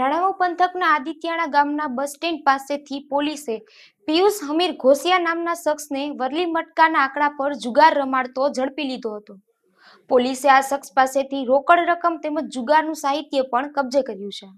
રાણાવાવ પંથકના આદિત્યાણા ગામના bus stand પાસેથી પોલીસે પિયુષ હમીર ઘોસિયા નામના શખ્સને વરલી મટકાના આંકડા પર જુગાર રમાડતો ઝડપી લીધો હતો પોલીસે આ શખ્સ પાસેથી રોકડ રકમ તેમજ જુગારનું સાહિત્ય પણ કબજે કર્યું છે